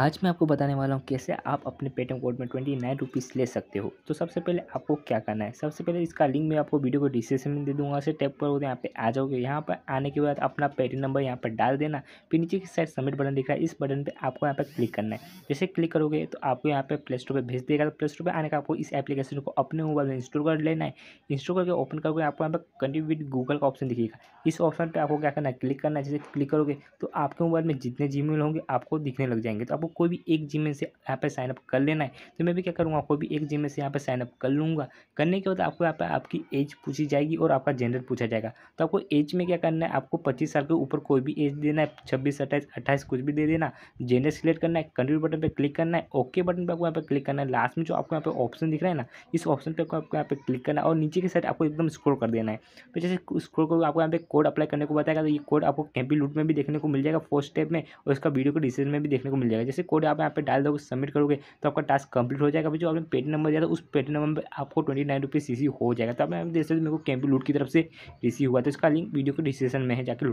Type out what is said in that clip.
आज मैं आपको बताने वाला हूँ कैसे आप अपने पेटीएम कोड में ट्वेंटी नाइन रुपीज़ ले सकते हो तो सबसे पहले आपको क्या करना है सबसे पहले इसका लिंक मैं आपको वीडियो को डिस्क्रिप्शन में दे दूँगा से टैप करोगे यहाँ पे आ जाओगे यहाँ पर आने के बाद अपना पेटीएम नंबर यहाँ पर डाल देना फिर नीचे की साइड सबमिट बटन दिख रहा है इस बटन पर आपको यहाँ पर क्लिक करना है जैसे क्लिक करोगे तो आपको यहाँ पर प्ले स्टोर पर भेज देगा तो प्ले स्टोर पर आने का आपको इस एप्लीकेशन को अपने मोबाइल में इंस्टॉल कर लेना है इंस्टॉल करके ओपन करोगे आपको यहाँ पर कंटिन्यू विद गूगल का ऑप्शन दिखेगा इस ऑप्शन पर आपको क्या करना है क्लिक करना है जैसे क्लिक करोगे तो आपके मोबाइल में जितने जी होंगे आपको दिखने लग जाएंगे तो आपको कोई भी एक जिम में से यहाँ पर साइनअप कर लेना है तो मैं भी क्या करूँगा कोई भी एक जिम में से यहाँ पर साइनअप कर लूँगा करने के बाद आपको यहाँ पर आपकी एज पूछी जाएगी और आपका जेंडर पूछा जाएगा तो आपको एज में क्या करना है आपको पच्चीस साल के ऊपर कोई भी एज देना है छब्बीस अट्ठाईस अट्ठाईस कुछ भी दे देना जेंडर सिलेक्ट करना है कंट्री बटन पर क्लिक करना है ओके बटन पर आपको यहाँ पर क्लिक करना है लास्ट में जो आपको यहाँ पर ऑप्शन दिख रहा है ना इस ऑप्शन पर आपको यहाँ पर क्लिक करना है और नीचे की साइड आपको एकदम स्क्रोल कर देना है तो जैसे स्क्रोल करोगे आपको यहाँ पे कोड अप्लाई करने को बताएगा तो ये कोड आपको कैंपी लूट में भी देखने को मिल जाएगा फर्स्ट स्टेप में और इसका वीडियो को डिसीजन में भी देखने को मिल जाएगा जैसे कोड आप यहाँ पे डाल दोगे सबमिट करोगे तो आपका टास्क कंप्लीट हो जाएगा अभी जो आपने पेट नंबर दिया था उस पेट नंबर पर आपको ट्वेंटी नाइन रुपीज़ हो जाएगा तो आप जैसे मेरे को कैंपी लूट की तरफ से रिसीव हुआ तो इसका लिंक वीडियो के डिस्क्रिप्शन में है जाकर